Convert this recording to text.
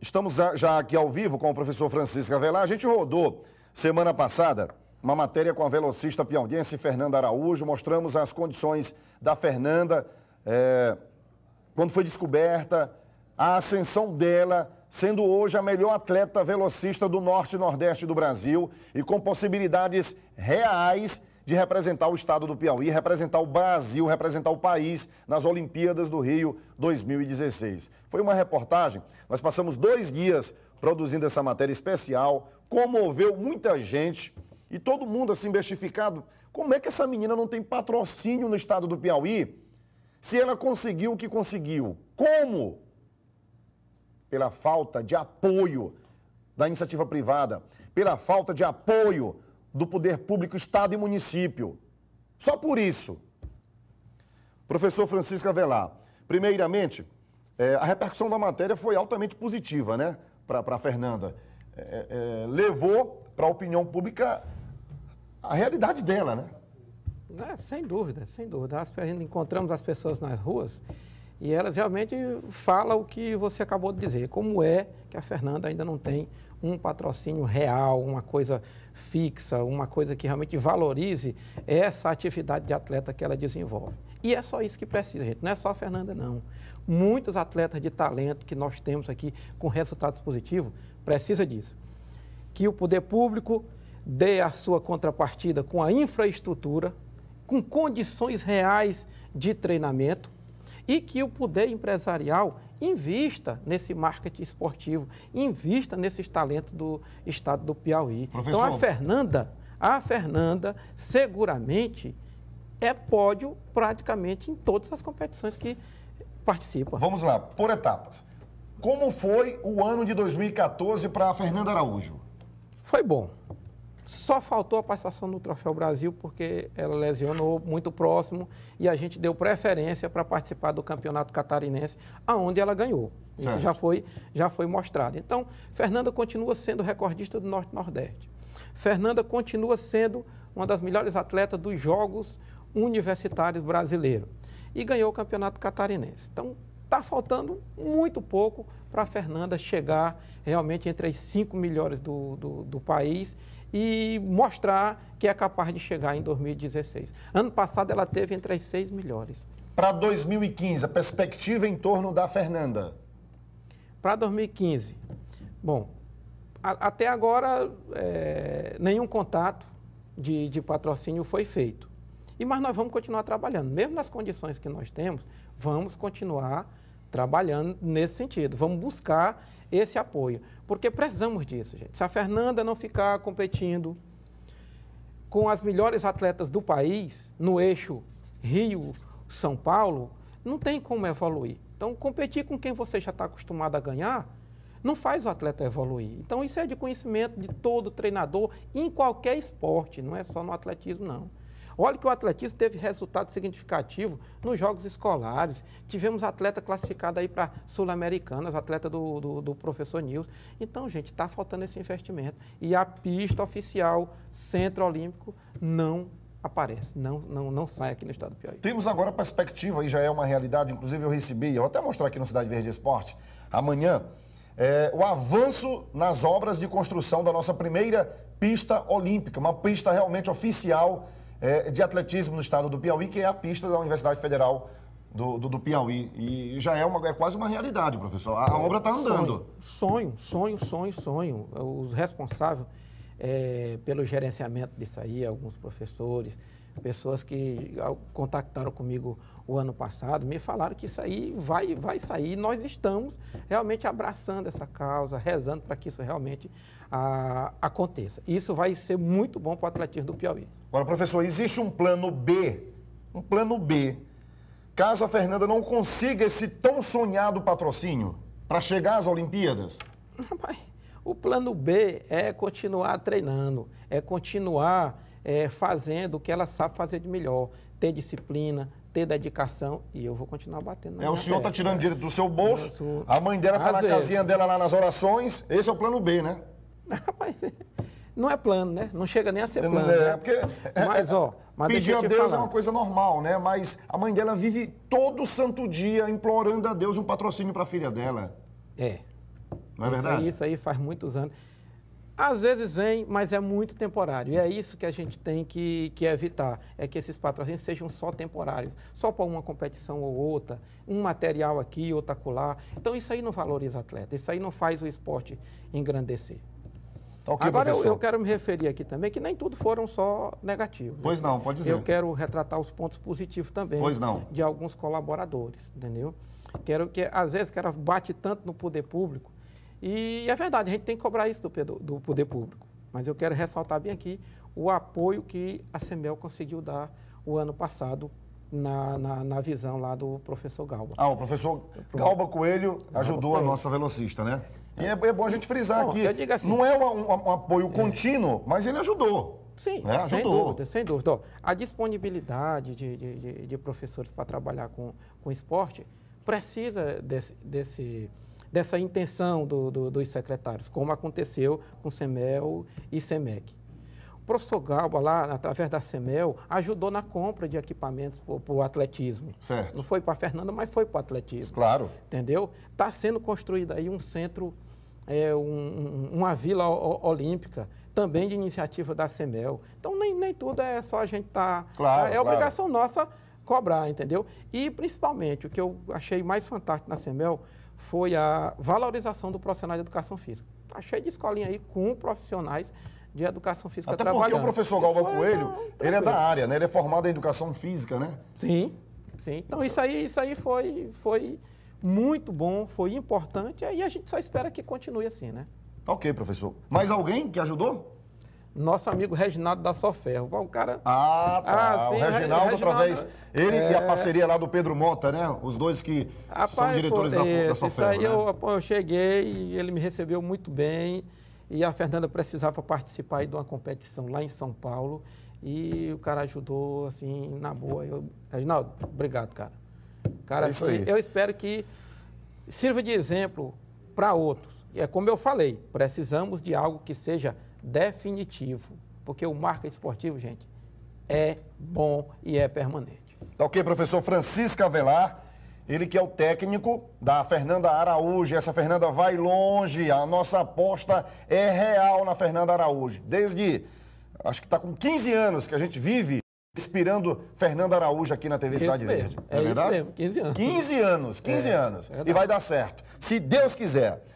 Estamos já aqui ao vivo com o professor Francisco Avelar. A gente rodou semana passada uma matéria com a velocista Piauiense Fernanda Araújo. Mostramos as condições da Fernanda é, quando foi descoberta, a ascensão dela, sendo hoje a melhor atleta velocista do norte e nordeste do Brasil e com possibilidades reais de representar o estado do Piauí, representar o Brasil, representar o país nas Olimpíadas do Rio 2016. Foi uma reportagem, nós passamos dois dias produzindo essa matéria especial, comoveu muita gente e todo mundo assim bestificado. Como é que essa menina não tem patrocínio no estado do Piauí? Se ela conseguiu o que conseguiu, como? Pela falta de apoio da iniciativa privada, pela falta de apoio do poder público, Estado e município. Só por isso. Professor Francisco Avelar, primeiramente, é, a repercussão da matéria foi altamente positiva, né, para a Fernanda. É, é, é levou para a opinião pública a realidade dela, né? É, sem dúvida, sem dúvida. As, a gente encontramos as pessoas nas ruas e elas realmente falam o que você acabou de dizer, como é que a Fernanda ainda não tem um patrocínio real, uma coisa fixa, uma coisa que realmente valorize essa atividade de atleta que ela desenvolve. E é só isso que precisa, gente. Não é só a Fernanda, não. Muitos atletas de talento que nós temos aqui com resultados positivos precisa disso. Que o poder público dê a sua contrapartida com a infraestrutura, com condições reais de treinamento, e que o poder empresarial invista nesse marketing esportivo, invista nesses talentos do estado do Piauí. Professor... Então a Fernanda, a Fernanda seguramente é pódio praticamente em todas as competições que participa. Vamos lá, por etapas. Como foi o ano de 2014 para a Fernanda Araújo? Foi bom. Só faltou a participação no Troféu Brasil, porque ela lesionou muito próximo e a gente deu preferência para participar do Campeonato Catarinense, aonde ela ganhou. Certo. Isso já foi, já foi mostrado. Então, Fernanda continua sendo recordista do Norte Nordeste. Fernanda continua sendo uma das melhores atletas dos Jogos Universitários Brasileiros. E ganhou o Campeonato Catarinense. Então, Está faltando muito pouco para a Fernanda chegar realmente entre as cinco melhores do, do, do, país e mostrar que é capaz de chegar em 2016. Ano passado ela teve entre as seis melhores. Para 2015, a perspectiva em torno da Fernanda? Para 2015, bom, a, até agora é, nenhum contato de, de patrocínio foi feito. E mas nós vamos continuar trabalhando, mesmo nas condições que nós temos, vamos continuar trabalhando nesse sentido. Vamos buscar esse apoio, porque precisamos disso, gente. Se a Fernanda não ficar competindo com as melhores atletas do país no eixo Rio-São Paulo, não tem como evoluir. Então, competir com quem você já está acostumado a ganhar não faz o atleta evoluir. Então, isso é de conhecimento de todo treinador em qualquer esporte, não é só no atletismo, não. Olha que o atletismo teve resultado significativo nos jogos escolares. Tivemos atleta classificado aí para Sul-Americanas, atleta do, do, do, professor Nils. Então, gente, está faltando esse investimento. E a pista oficial Centro Olímpico não aparece, não, não, não sai aqui no estado do Piauí. Temos agora a perspectiva, e já é uma realidade, inclusive eu recebi, eu vou até mostrar aqui no Cidade Verde Esporte, amanhã, é, o avanço nas obras de construção da nossa primeira pista olímpica, uma pista realmente oficial é, de atletismo no estado do Piauí, que é a pista da Universidade Federal do, do, do, Piauí. E já é, uma, é quase uma realidade, professor. A, a obra está andando. Sonho, sonho, sonho, sonho. Os responsáveis é, pelo gerenciamento disso aí, alguns professores, pessoas que contactaram comigo o ano passado, me falaram que isso aí vai, vai sair. Nós estamos realmente abraçando essa causa, rezando para que isso realmente a, aconteça. Isso vai ser muito bom para o atletismo do Piauí. Agora, professor, existe um plano B, um plano B, caso a Fernanda não consiga esse tão sonhado patrocínio para chegar às Olimpíadas? Rapaz, o plano B é continuar treinando, é continuar é, fazendo o que ela sabe fazer de melhor, ter disciplina, ter dedicação e eu vou continuar batendo. É, o senhor está tirando dinheiro do seu bolso, a mãe dela está na vezes. casinha dela lá nas orações, esse é o plano B, né? Rapaz, não é plano, né? Não chega nem a ser é, plano. É, né? porque, é, é, mas, ó, mas pedir a Deus falar. é uma coisa normal, né? Mas a mãe dela vive todo santo dia implorando a Deus um patrocínio para a filha dela. É. Não é isso verdade? Aí, isso aí faz muitos anos. Às vezes vem, mas é muito temporário. E é isso que a gente tem que, que evitar: é que esses patrocínios sejam só temporários, só para uma competição ou outra, um material aqui, outro acolá. Então, isso aí não valoriza atleta, isso aí não faz o esporte engrandecer. Tá okay, Agora, eu, eu, quero me referir aqui também que nem tudo foram só negativos. Pois né? não, pode dizer. Eu quero retratar os pontos positivos também pois não. de alguns colaboradores, entendeu? Quero que, às vezes, que cara bate tanto no poder público e é verdade, a gente tem que cobrar isso do, do poder público. Mas eu quero ressaltar bem aqui o apoio que a CEMEL conseguiu dar o ano passado na, na, na, visão lá do professor Galba. Ah, o professor Galba Coelho ajudou Galba a nossa velocista, né? É. E é, é, bom a gente frisar aqui, assim, não é um, um, um apoio é. contínuo, é. mas ele ajudou. Sim, né? ajudou. sem dúvida, sem dúvida. Ó, a disponibilidade de, de, de, de professores para trabalhar com, com esporte precisa desse, desse dessa intenção do, do, dos secretários, como aconteceu com CEMEL e SEMEC. O professor Galba, lá, através da CEMEL, ajudou na compra de equipamentos para o atletismo. Certo. Não foi para a Fernanda, mas foi para o atletismo. Claro. Entendeu? Está sendo construído aí um centro, é, um, uma vila olímpica, também de iniciativa da CEMEL. Então, nem, nem tudo é só a gente estar... Tá, claro, É obrigação nossa cobrar, entendeu? E, principalmente, o que eu achei mais fantástico na CEMEL foi a valorização do profissional de educação física. Está cheio de escolinha aí com profissionais de educação física Até trabalhando. Até porque o professor Galvão é Coelho, não, ele é da área, né? Ele é formado em educação física, né? Sim, sim. Então isso aí, isso aí foi, foi muito bom, foi importante, e aí a gente só espera que continue assim, né? Ok, professor. Mais alguém que ajudou? nosso amigo Reginaldo da Soferro. O cara. Ah, tá. Ah, sim, o Reginaldo, outra vez, Ele é... e a é. parceria lá do Pedro Mota, né? Os dois que Rapaz, são diretores da, da Soferro. Isso aí né? eu, eu cheguei e ele me recebeu muito bem. E a Fernanda precisava participar de uma competição lá em São Paulo. E o cara ajudou, assim, na boa. Eu, Reginaldo, obrigado, cara. Cara, é assim, eu espero que sirva de exemplo para outros. É como eu falei, precisamos de algo que seja definitivo, porque o marketing esportivo, gente, é bom e é permanente. Tá ok, professor Francisco Avelar, ele que é o técnico da Fernanda Araújo. Essa Fernanda vai longe, a nossa aposta é real na Fernanda Araújo. Desde, acho que está com 15 anos que a gente vive inspirando Fernanda Araújo aqui na TV isso Cidade mesmo. Verde. É, é verdade? Mesmo, 15 anos. 15 anos, 15 é, anos. É e vai dar certo. Se Deus quiser.